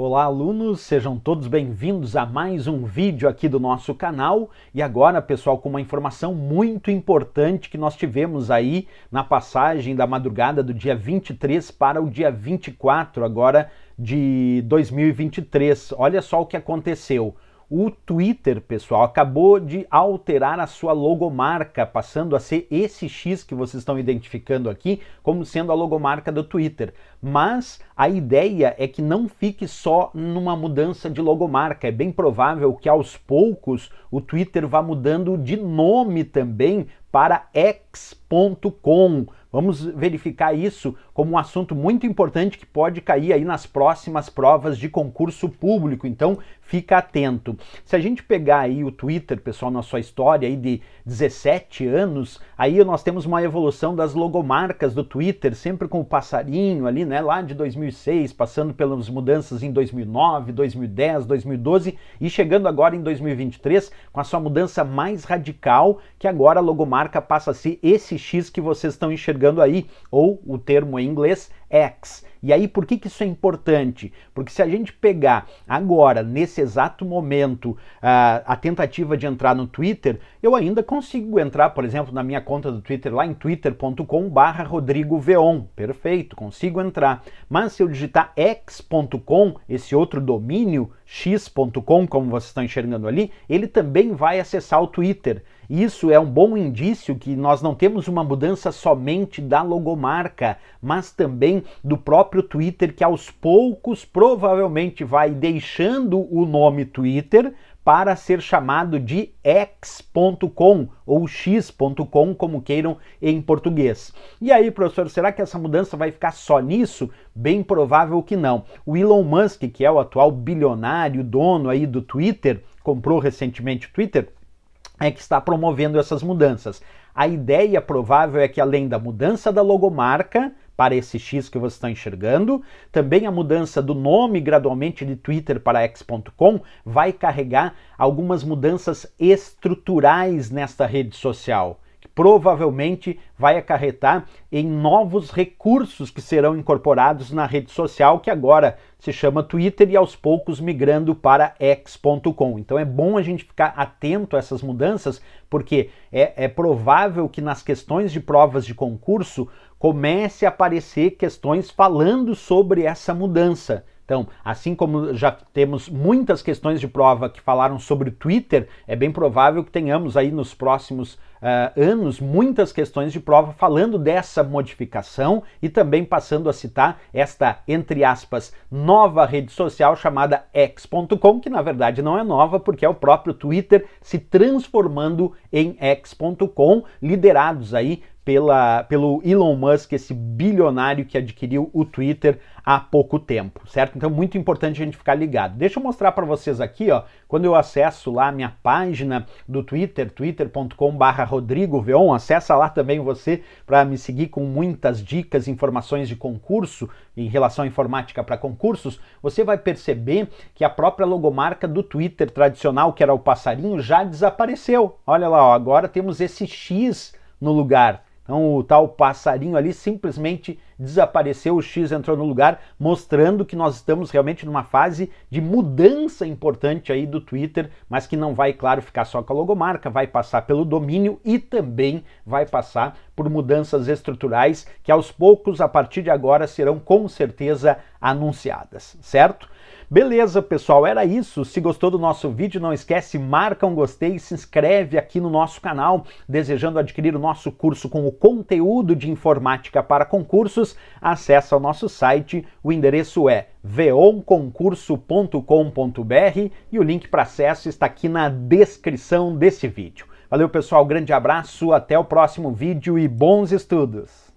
Olá, alunos! Sejam todos bem-vindos a mais um vídeo aqui do nosso canal. E agora, pessoal, com uma informação muito importante que nós tivemos aí na passagem da madrugada do dia 23 para o dia 24 agora de 2023. Olha só o que aconteceu o Twitter, pessoal, acabou de alterar a sua logomarca, passando a ser esse X que vocês estão identificando aqui como sendo a logomarca do Twitter. Mas a ideia é que não fique só numa mudança de logomarca. É bem provável que aos poucos o Twitter vá mudando de nome também para x.com Vamos verificar isso como um assunto muito importante que pode cair aí nas próximas provas de concurso público. Então, fica atento. Se a gente pegar aí o Twitter, pessoal, na sua história aí de 17 anos, aí nós temos uma evolução das logomarcas do Twitter, sempre com o passarinho ali, né, lá de 2006, passando pelas mudanças em 2009, 2010, 2012 e chegando agora em 2023 com a sua mudança mais radical, que agora a logomarca passa a ser esse X que vocês estão enxergando chegando aí, ou o termo em inglês X. E aí, por que, que isso é importante? Porque se a gente pegar agora, nesse exato momento, a, ah, a tentativa de entrar no Twitter, eu ainda consigo entrar, por exemplo, na minha conta do Twitter, lá em twitter.com barra Rodrigo Veon. Perfeito, consigo entrar. Mas se eu digitar x.com, esse outro domínio, x.com, como vocês estão enxergando ali, ele também vai acessar o Twitter. Isso é um bom indício que nós não temos uma mudança somente da logomarca, mas também do próprio Twitter, que aos poucos provavelmente vai deixando o nome Twitter para ser chamado de x.com ou x.com, como queiram em português. E aí, professor, será que essa mudança vai ficar só nisso? Bem provável que não. O Elon Musk, que é o atual bilionário dono aí do Twitter, comprou recentemente o Twitter, é que está promovendo essas mudanças. A ideia provável é que além da mudança da logomarca, para esse X que você está enxergando. Também a mudança do nome gradualmente de Twitter para X.com vai carregar algumas mudanças estruturais nesta rede social provavelmente vai acarretar em novos recursos que serão incorporados na rede social que agora se chama Twitter e aos poucos migrando para x.com. Então é bom a gente ficar atento a essas mudanças, porque é, é provável que nas questões de provas de concurso comece a aparecer questões falando sobre essa mudança. Então, assim como já temos muitas questões de prova que falaram sobre o Twitter, é bem provável que tenhamos aí nos próximos uh, anos muitas questões de prova falando dessa modificação e também passando a citar esta, entre aspas, nova rede social chamada x.com, que na verdade não é nova, porque é o próprio Twitter se transformando em x.com, liderados aí pela, pelo Elon Musk, esse bilionário que adquiriu o Twitter há pouco tempo, certo? Então, muito importante a gente ficar ligado. Deixa eu mostrar para vocês aqui, ó, quando eu acesso lá a minha página do Twitter, twitter.com/barra Rodrigo Veon. Acessa lá também você para me seguir com muitas dicas, informações de concurso em relação à informática para concursos. Você vai perceber que a própria logomarca do Twitter tradicional, que era o passarinho, já desapareceu. Olha lá, ó, agora temos esse X no lugar. Então o tal passarinho ali simplesmente desapareceu, o X entrou no lugar, mostrando que nós estamos realmente numa fase de mudança importante aí do Twitter, mas que não vai, claro, ficar só com a logomarca, vai passar pelo domínio e também vai passar por mudanças estruturais que aos poucos, a partir de agora, serão com certeza anunciadas, certo? Beleza, pessoal, era isso. Se gostou do nosso vídeo, não esquece, marca um gostei e se inscreve aqui no nosso canal, desejando adquirir o nosso curso com o conteúdo de informática para concursos concursos, acesse o nosso site, o endereço é veonconcurso.com.br e o link para acesso está aqui na descrição desse vídeo. Valeu pessoal, grande abraço, até o próximo vídeo e bons estudos!